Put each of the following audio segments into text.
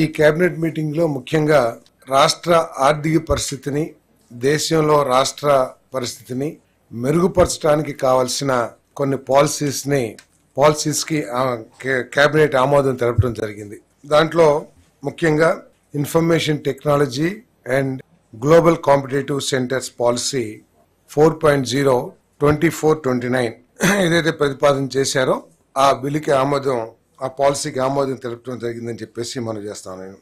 ఈ కేబినెట్ మీటింగ్లో ముఖ్యంగా రాష్ట్ర ఆర్థిక పరిస్థితిని దేశంలో రాష్ట్ర పరిస్థితిని మెరుగుపరచడానికి కావలసిన కొన్ని పాలసీస్ని పాలసీస్కి కేబినెట్ ఆమోదం తెలపడం జరిగింది దాంట్లో ముఖ్యంగా information technology and global competitive centres policy four point zero twenty four twenty nine ఏదైతే ప్రతిపాదన చేశారో ఆ బిల్లుకి ఆమోదం ఆ పాలసీకి ఆమోదం తెలపడం జరిగిందని చెప్పేసి మనం చేస్తాను నేను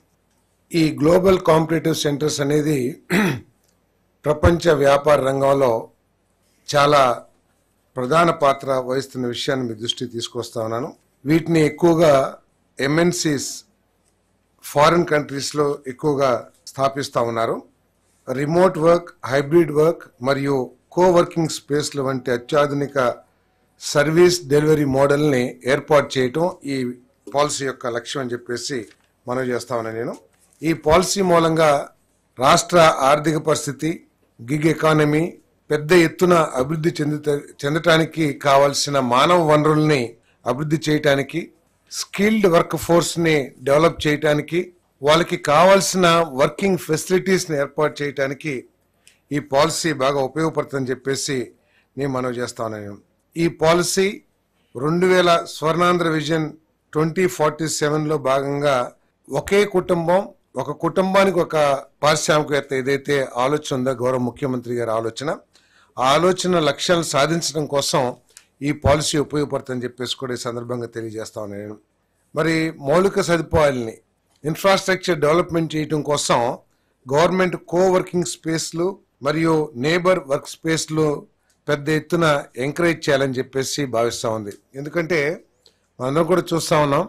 ఈ గ్లోబల్ కాంపిటేటివ్ సెంటర్స్ అనేది ప్రపంచ వ్యాపార రంగంలో చాలా ప్రధాన పాత్ర వహిస్తున్న విషయాన్ని మీ దృష్టికి తీసుకొస్తా ఉన్నాను వీటిని ఎక్కువగా ఎంఎన్సీస్ ఫారిన్ కంట్రీస్లో ఎక్కువగా స్థాపిస్తూ ఉన్నారు రిమోట్ వర్క్ హైబ్రిడ్ వర్క్ మరియు కోవర్కింగ్ స్పేస్లు వంటి అత్యాధునిక సర్వీస్ డెలివరీ మోడల్ని ఏర్పాటు చేయటం ఈ పాలసీ యొక్క లక్ష్యం అని చెప్పేసి మనం చేస్తామని నేను ఈ పాలసీ మూలంగా రాష్ట్ర ఆర్థిక పరిస్థితి గిగ్ ఎకానమీ పెద్ద ఎత్తున అభివృద్ధి చెందుత చెందటానికి కావాల్సిన మానవ వనరుల్ని అభివృద్ధి చేయటానికి స్కిల్డ్ వర్క్ ఫోర్స్ని డెవలప్ చేయటానికి వాళ్ళకి కావాల్సిన వర్కింగ్ ఫెసిలిటీస్ని ఏర్పాటు చేయటానికి ఈ పాలసీ బాగా ఉపయోగపడుతుందని చెప్పేసి నేను మనవి చేస్తాను ఈ పాలసీ రెండు వేల స్వర్ణాంధ్ర విజన్ ట్వంటీ ఫార్టీ సెవెన్లో భాగంగా ఒకే కుటుంబం ఒక కుటుంబానికి ఒక పారిశ్రామికవేత్త ఏదైతే ఆలోచన ఉందో గౌరవ ముఖ్యమంత్రి గారి ఆలోచన ఆ ఆలోచన లక్ష్యాలను సాధించడం కోసం ఈ పాలసీ ఉపయోగపడుతుందని చెప్పేసి కూడా ఈ సందర్భంగా తెలియజేస్తాను నేను మరి మౌలిక సదుపాయాలని ఇన్ఫ్రాస్ట్రక్చర్ డెవలప్మెంట్ చేయడం కోసం గవర్నమెంట్ కోవర్కింగ్ స్పేస్లు మరియు నేబర్ వర్క్ స్పేస్లు పెద్ద ఎత్తున ఎంకరేజ్ చేయాలని చెప్పేసి భావిస్తూ ఉంది ఎందుకంటే మనందరం కూడా చూస్తూ ఉన్నాం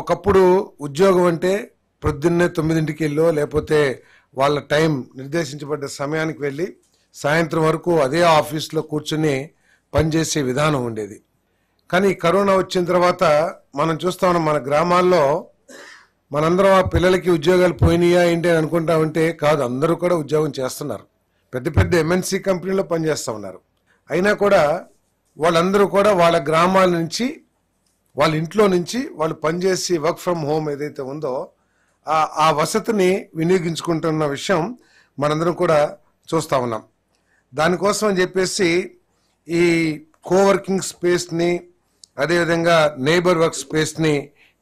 ఒకప్పుడు ఉద్యోగం అంటే ప్రొద్దున్నే తొమ్మిదింటికి వెళ్ళో లేకపోతే వాళ్ళ టైం నిర్దేశించబడ్డ సమయానికి వెళ్ళి సాయంత్రం వరకు అదే ఆఫీస్లో కూర్చుని పనిచేసే విధానం ఉండేది కానీ కరోనా వచ్చిన తర్వాత మనం చూస్తా ఉన్నాం మన గ్రామాల్లో మనందరం ఆ పిల్లలకి ఉద్యోగాలు పోయినాయా ఏంటి అని అనుకుంటా ఉంటే కాదు అందరూ కూడా ఉద్యోగం చేస్తున్నారు పెద్ద పెద్ద ఎంఎన్సీ కంపెనీలో పనిచేస్తూ ఉన్నారు అయినా కూడా వాళ్ళందరూ కూడా వాళ్ళ గ్రామాల నుంచి వాళ్ళ ఇంట్లో నుంచి వాళ్ళు పనిచేసి వర్క్ ఫ్రమ్ హోమ్ ఏదైతే ఉందో ఆ వసతిని వినియోగించుకుంటున్న విషయం మనందరం కూడా చూస్తూ ఉన్నాం దానికోసం అని చెప్పేసి ఈ కోవర్కింగ్ స్పేస్ని అదేవిధంగా నేబర్ వర్క్ స్పేస్ని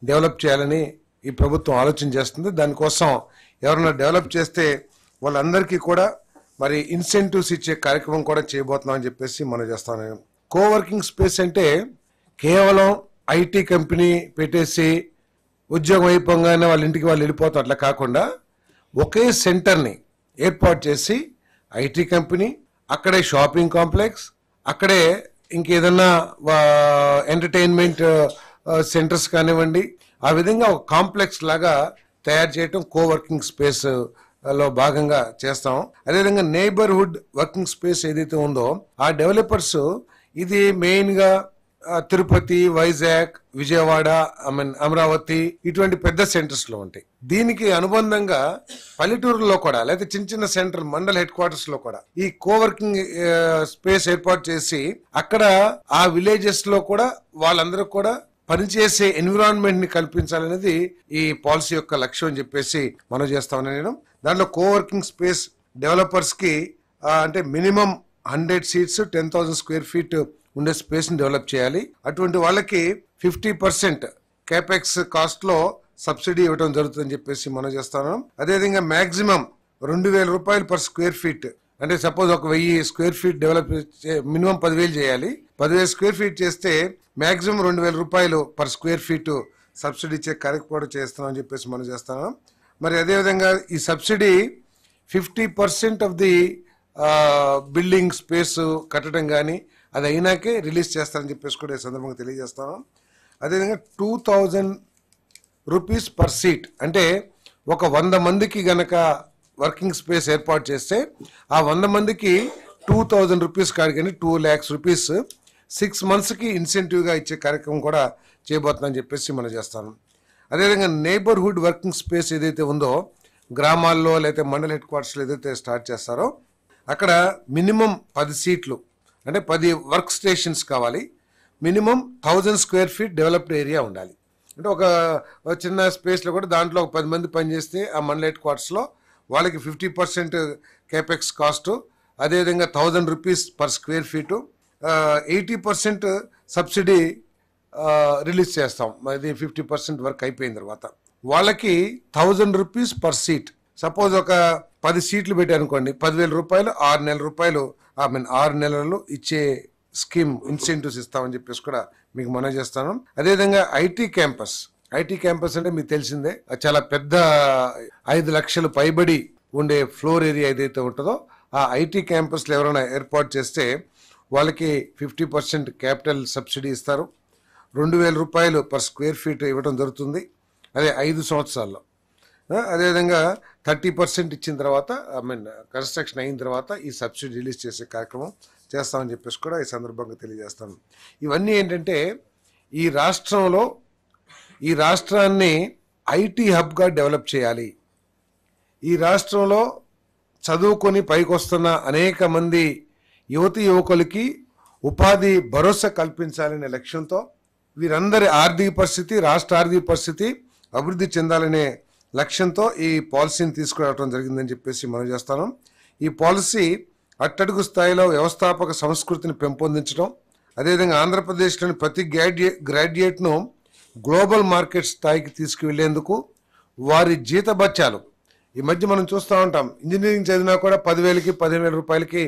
డెవలప్ చేయాలని ఈ ప్రభుత్వం ఆలోచన చేస్తుంది దానికోసం ఎవరైనా డెవలప్ చేస్తే వాళ్ళందరికీ కూడా మరి ఇన్సెంటివ్స్ ఇచ్చే కార్యక్రమం కూడా చేయబోతున్నాం అని చెప్పేసి మనం చేస్తాను కోవర్కింగ్ స్పేస్ అంటే కేవలం ఐటీ కంపెనీ పెట్టేసి ఉద్యోగం అయిపోగానే వాళ్ళ ఇంటికి వాళ్ళు వెళ్ళిపోతాం అట్లా కాకుండా ఒకే సెంటర్ని ఏర్పాటు చేసి ఐటీ కంపెనీ అక్కడే షాపింగ్ కాంప్లెక్స్ అక్కడే ఇంకేదన్నా ఎంటర్టైన్మెంట్ సెంటర్స్ కానివ్వండి ఆ విధంగా ఒక కాంప్లెక్స్ లాగా తయారు చేయటం కోవర్కింగ్ స్పేస్ లో భాగంగా చేస్తాం అదేవిధంగా నేబర్హుడ్ వర్కింగ్ స్పేస్ ఏదైతే ఉందో ఆ డెవలపర్స్ ఇది మెయిన్ గా తిరుపతి వైజాగ్ విజయవాడ ఐ మీన్ అమరావతి ఇటువంటి పెద్ద సెంటర్స్ లో ఉంటాయి దీనికి అనుబంధంగా పల్లెటూరులో కూడా లేదా చిన్న చిన్న సెంటర్ మండల్ హెడ్ క్వార్టర్స్ లో కూడా ఈ కోవర్కింగ్ స్పేస్ ఏర్పాటు చేసి అక్కడ ఆ విలేజెస్ లో కూడా వాళ్ళందరూ కూడా పనిచేసే ఎన్విరాన్మెంట్ ని కల్పించాలనేది ఈ పాలసీ యొక్క లక్ష్యం అని చెప్పేసి మనం చేస్తామని నేను దాంట్లో కోవర్కింగ్ స్పేస్ డెవలపర్స్కి అంటే minimum hundred seats ten thousand square feet ఉండే స్పేస్ని డెవలప్ చేయాలి అటువంటి వాళ్ళకి ఫిఫ్టీ పర్సెంట్ క్యాపెక్స్ కాస్ట్లో సబ్సిడీ ఇవ్వడం జరుగుతుందని చెప్పేసి మనం చేస్తాను అదేవిధంగా మ్యాక్సిమం రెండు వేల రూపాయలు పర్ స్క్వేర్ ఫీట్ అంటే సపోజ్ ఒక వెయ్యి స్క్వేర్ ఫీట్ డెవలప్ మినిమం పదివేలు చేయాలి పదివేలు స్క్వేర్ ఫీట్ చేస్తే మ్యాక్సిమం రెండు వేల రూపాయలు పర్ స్క్వేర్ ఫీట్ సబ్సిడీ ఇచ్చే కరెక్ట్ కూడా చేస్తామని చెప్పేసి మనం చేస్తున్నాం మరి అదేవిధంగా ఈ subsidy fifty percent of the building space కట్టడం కానీ అది అయినాకే రిలీజ్ చేస్తారని చెప్పేసి కూడా ఈ సందర్భంగా తెలియజేస్తాను అదేవిధంగా two thousand rupees per seat అంటే ఒక వంద మందికి గనక వర్కింగ్ స్పేస్ ఏర్పాటు చేస్తే ఆ వంద మందికి టూ థౌజండ్ రూపీస్ కాదు కానీ టూ ల్యాక్స్ రూపీస్ సిక్స్ మంత్స్కి ఇన్సెంటివ్గా ఇచ్చే కార్యక్రమం కూడా చేయబోతుందని చెప్పేసి మనం చేస్తాను అదేవిధంగా నేబర్హుడ్ వర్కింగ్ స్పేస్ ఏదైతే ఉందో గ్రామాల్లో లేకపోతే మండల హెడ్ క్వార్టర్స్లో ఏదైతే స్టార్ట్ చేస్తారో అక్కడ మినిమం పది సీట్లు అంటే పది వర్క్ స్టేషన్స్ కావాలి minimum thousand square feet developed area ఉండాలి అంటే ఒక చిన్న స్పేస్లో కూడా దాంట్లో ఒక పది మంది పనిచేస్తే ఆ మండల హెడ్ క్వార్టర్స్లో వాళ్ళకి ఫిఫ్టీ పర్సెంట్ కేపెక్స్ కాస్టు అదేవిధంగా thousand rupees per square feet eighty percent subsidy release చేస్తాం అది ఫిఫ్టీ పర్సెంట్ వరకు అయిపోయిన తర్వాత వాళ్ళకి thousand rupees per seat suppose ఒక పది సీట్లు పెట్టారనుకోండి పదివేల రూపాయలు ఆరు నెలల రూపాయలు ఐ మీన్ ఆరు నెలలు ఇచ్చే స్కీమ్ ఇన్సెంటివ్స్ ఇస్తామని చెప్పేసి కూడా మీకు మనం చేస్తాను అదేవిధంగా ఐటీ క్యాంపస్ ఐటీ క్యాంపస్ అంటే మీకు తెలిసిందే చాలా పెద్ద ఐదు లక్షలు పైబడి ఉండే ఫ్లోర్ ఏరియా ఏదైతే ఉంటుందో ఆ ఐటీ క్యాంపస్లు ఎవరైనా ఏర్పాటు చేస్తే వాళ్ళకి ఫిఫ్టీ పర్సెంట్ క్యాపిటల్ సబ్సిడీ ఇస్తారు రెండు వేల రూపాయలు పర్ స్క్వేర్ ఫీట్ ఇవ్వడం జరుగుతుంది అదే ఐదు సంవత్సరాల్లో అదేవిధంగా థర్టీ పర్సెంట్ ఇచ్చిన తర్వాత ఐ మీన్ కన్స్ట్రక్షన్ అయిన తర్వాత ఈ సబ్సిడీ రిలీజ్ చేసే కార్యక్రమం చేస్తామని చెప్పేసి కూడా ఈ సందర్భంగా తెలియజేస్తాను ఇవన్నీ ఏంటంటే ఈ రాష్ట్రంలో ఈ రాష్ట్రాన్ని ఐటీ హబ్గా డెవలప్ చేయాలి ఈ రాష్ట్రంలో చదువుకొని పైకొస్తున్న అనేక మంది యువతి యువకులకి ఉపాధి భరోసా కల్పించాలనే లక్ష్యంతో వీరందరి ఆర్థిక పరిస్థితి రాష్ట్ర ఆర్థిక పరిస్థితి అభివృద్ధి చెందాలనే లక్ష్యంతో ఈ పాలసీని తీసుకురావడం జరిగిందని చెప్పేసి మనం చేస్తాను ఈ పాలసీ అట్టడుగు స్థాయిలో వ్యవస్థాపక సంస్కృతిని పెంపొందించడం అదేవిధంగా ఆంధ్రప్రదేశ్లోని ప్రతి గ్రాడ్యుయే గ్రాడ్యుయేట్ను గ్లోబల్ మార్కెట్ స్థాయికి తీసుకువెళ్లేందుకు వారి బత్యాలు ఈ మధ్య మనం చూస్తూ ఉంటాం ఇంజనీరింగ్ చదివినా కూడా పదివేలకి పదిహేను రూపాయలకి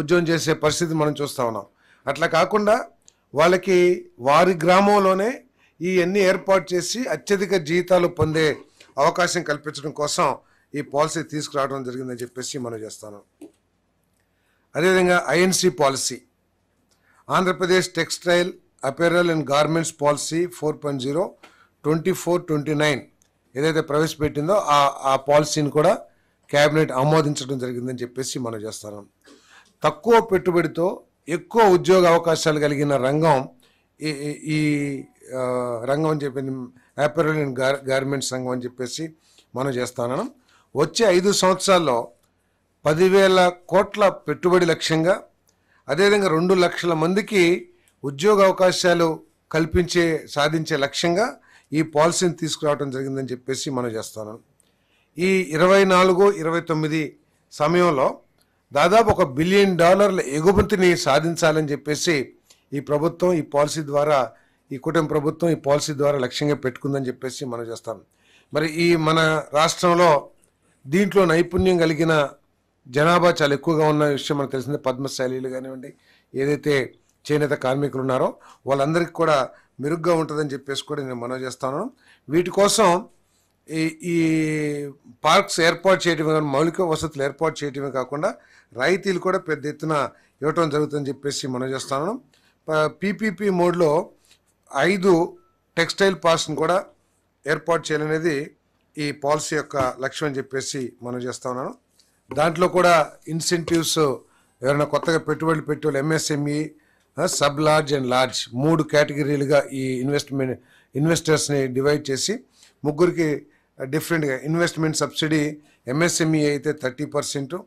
ఉద్యోగం చేసే పరిస్థితి మనం చూస్తూ ఉన్నాం అట్లా కాకుండా వాళ్ళకి వారి గ్రామంలోనే ఈ అన్ని ఏర్పాటు చేసి అత్యధిక జీతాలు పొందే అవకాశం కల్పించడం కోసం ఈ పాలసీ తీసుకురావడం జరిగిందని చెప్పేసి మనం చేస్తాను అదేవిధంగా INC policy Andhra Pradesh textile apparel and garments policy four point zero twenty four twenty nine ఏదైతే ప్రవేశపెట్టిందో ఆ ఆ పాలసీని కూడా క్యాబినెట్ ఆమోదించడం జరిగిందని చెప్పేసి మనం చేస్తాను తక్కువ పెట్టుబడితో ఎక్కువ ఉద్యోగ అవకాశాలు కలిగిన రంగం ఈ రంగం అని చెప్పి యాపరల్ అండ్ గార్మెంట్స్ రంగం అని చెప్పేసి మనం చేస్తాను వచ్చే ఐదు సంవత్సరాల్లో పదివేల కోట్ల పెట్టుబడి లక్ష్యంగా అదేవిధంగా రెండు లక్షల మందికి ఉద్యోగ అవకాశాలు కల్పించే సాధించే లక్ష్యంగా ఈ పాలసీని తీసుకురావడం జరిగిందని చెప్పేసి మనం చేస్తాను ఈ ఇరవై నాలుగు ఇరవై తొమ్మిది సమయంలో దాదాపు ఒక బిలియన్ డాలర్ల ఎగుమతిని సాధించాలని చెప్పేసి ఈ ప్రభుత్వం ఈ పాలసీ ద్వారా ఈ కుటుంబ ప్రభుత్వం ఈ పాలసీ ద్వారా లక్ష్యంగా పెట్టుకుందని చెప్పేసి మనం చేస్తాం మరి ఈ మన రాష్ట్రంలో దీంట్లో నైపుణ్యం కలిగిన జనాభా చాలా ఎక్కువగా ఉన్న విషయం మనకు తెలిసిందే పద్మశైలీలు కానివ్వండి ఏదైతే చేనేత కార్మికులు ఉన్నారో వాళ్ళందరికీ కూడా మెరుగ్గా ఉంటుందని చెప్పేసి కూడా నేను మనం చేస్తాను వీటి కోసం ఈ ఈ పార్క్స్ ఏర్పాటు చేయడమే కానీ మౌలిక వసతులు ఏర్పాటు చేయడమే కాకుండా రాయితీలు కూడా పెద్ద ఎత్తున ఇవ్వటం జరుగుతుందని చెప్పేసి మనం చేస్తున్నాం పీపీపీ మోడ్లో ఐదు టెక్స్టైల్ పార్క్స్ని కూడా ఏర్పాటు చేయాలనేది ఈ పాలసీ యొక్క లక్ష్యం అని చెప్పేసి మనం చేస్తా ఉన్నాను దాంట్లో కూడా ఇన్సెంటివ్స్ ఎవరైనా కొత్తగా పెట్టుబడులు పెట్టేవాళ్ళు MSME sub large and large మూడు కేటగిరీలుగా ఈ ఇన్వెస్ట్మెంట్ ఇన్వెస్టర్స్ని డివైడ్ చేసి ముగ్గురికి డిఫరెంట్గా ఇన్వెస్ట్మెంట్ సబ్సిడీ ఎంఎస్ఎంఈ అయితే థర్టీ పర్సెంటు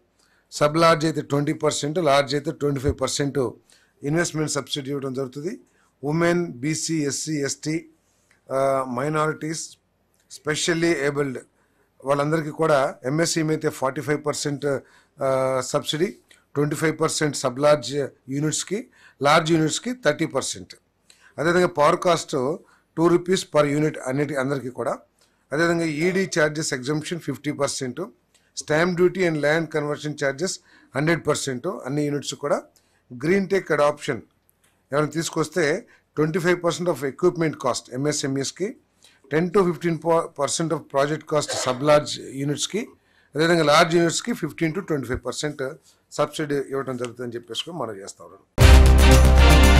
సబ్ లార్జ్ అయితే ట్వంటీ పర్సెంట్ లార్జ్ అయితే twenty five percent investment subsidy ఇవ్వడం జరుగుతుంది women BC SC ST minorities specially abled వాళ్ళందరికీ కూడా ఎంఎస్సీ అయితే forty five percent subsidy twenty five percent sub large యూనిట్స్కి లార్జ్ యూనిట్స్కి థర్టీ పర్సెంట్ అదేవిధంగా power cost two rupees per unit అన్నిటి అందరికీ కూడా అదేవిధంగా ED charges exemption fifty percent stamp duty and land conversion charges hundred percent అన్ని యూనిట్స్ కూడా గ్రీన్ టెక్ అడాప్షన్ ఎవరైనా తీసుకొస్తే twenty five percent of equipment cost ఎంఎస్ఎంఈస్కి ten to fifteen percent of project cost sub large యూనిట్స్కి అదేవిధంగా large యూనిట్స్కి fifteen to twenty five percent subsidy ఇవ్వడం జరుగుతుందని చెప్పేసి మనం చేస్తా ఉన్నాం